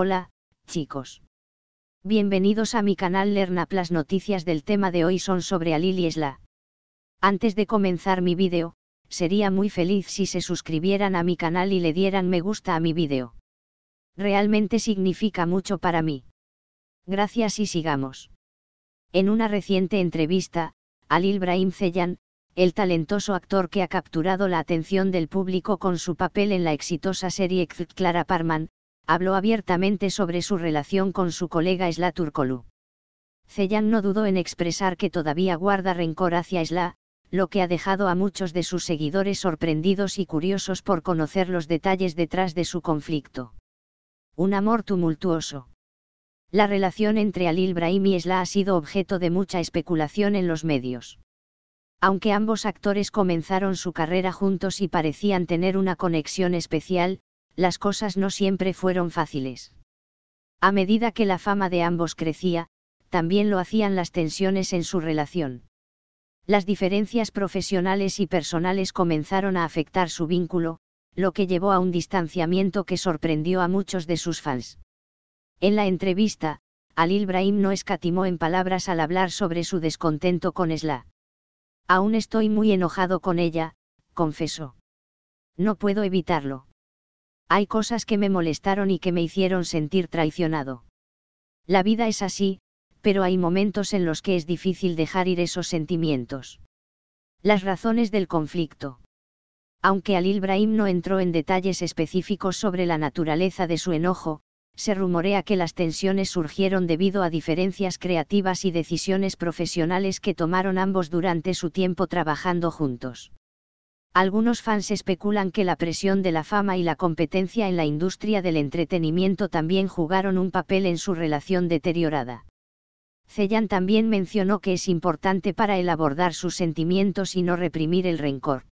Hola, chicos. Bienvenidos a mi canal Lernaplas. Las noticias del tema de hoy son sobre Alil y Antes de comenzar mi vídeo, sería muy feliz si se suscribieran a mi canal y le dieran me gusta a mi vídeo. Realmente significa mucho para mí. Gracias y sigamos. En una reciente entrevista, Alil Brahim Zeyan, el talentoso actor que ha capturado la atención del público con su papel en la exitosa serie Clara Parman, habló abiertamente sobre su relación con su colega Isla Turkolu. Ceylan no dudó en expresar que todavía guarda rencor hacia Isla, lo que ha dejado a muchos de sus seguidores sorprendidos y curiosos por conocer los detalles detrás de su conflicto. Un amor tumultuoso. La relación entre Alil Brahim y Isla ha sido objeto de mucha especulación en los medios. Aunque ambos actores comenzaron su carrera juntos y parecían tener una conexión especial, las cosas no siempre fueron fáciles. A medida que la fama de ambos crecía, también lo hacían las tensiones en su relación. Las diferencias profesionales y personales comenzaron a afectar su vínculo, lo que llevó a un distanciamiento que sorprendió a muchos de sus fans. En la entrevista, Alil Ibrahim no escatimó en palabras al hablar sobre su descontento con Esla. Aún estoy muy enojado con ella, confesó. No puedo evitarlo hay cosas que me molestaron y que me hicieron sentir traicionado. La vida es así, pero hay momentos en los que es difícil dejar ir esos sentimientos. Las razones del conflicto. Aunque Alil Ibrahim no entró en detalles específicos sobre la naturaleza de su enojo, se rumorea que las tensiones surgieron debido a diferencias creativas y decisiones profesionales que tomaron ambos durante su tiempo trabajando juntos. Algunos fans especulan que la presión de la fama y la competencia en la industria del entretenimiento también jugaron un papel en su relación deteriorada. Zeyan también mencionó que es importante para él abordar sus sentimientos y no reprimir el rencor.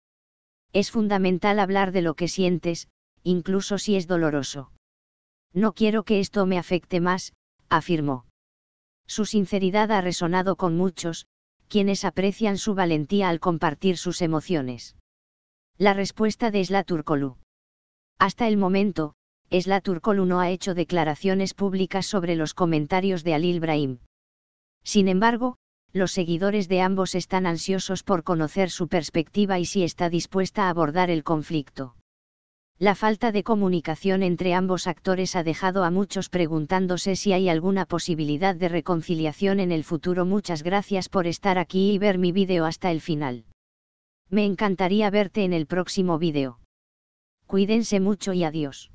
Es fundamental hablar de lo que sientes, incluso si es doloroso. No quiero que esto me afecte más, afirmó. Su sinceridad ha resonado con muchos, quienes aprecian su valentía al compartir sus emociones. La respuesta de Turkolu. Hasta el momento, Turkolu no ha hecho declaraciones públicas sobre los comentarios de Alil Ibrahim. Sin embargo, los seguidores de ambos están ansiosos por conocer su perspectiva y si está dispuesta a abordar el conflicto. La falta de comunicación entre ambos actores ha dejado a muchos preguntándose si hay alguna posibilidad de reconciliación en el futuro. Muchas gracias por estar aquí y ver mi vídeo hasta el final. Me encantaría verte en el próximo vídeo. Cuídense mucho y adiós.